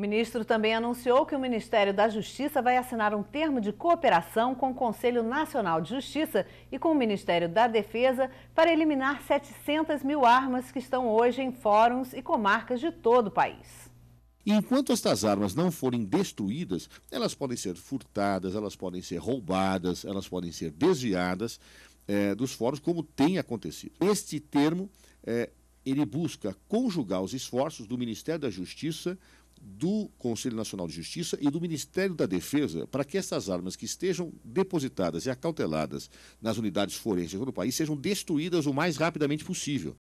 O ministro também anunciou que o Ministério da Justiça vai assinar um termo de cooperação com o Conselho Nacional de Justiça e com o Ministério da Defesa para eliminar 700 mil armas que estão hoje em fóruns e comarcas de todo o país. E enquanto estas armas não forem destruídas, elas podem ser furtadas, elas podem ser roubadas, elas podem ser desviadas é, dos fóruns, como tem acontecido. Este termo é, ele busca conjugar os esforços do Ministério da Justiça, do Conselho Nacional de Justiça e do Ministério da Defesa para que essas armas que estejam depositadas e acauteladas nas unidades forenses do país sejam destruídas o mais rapidamente possível.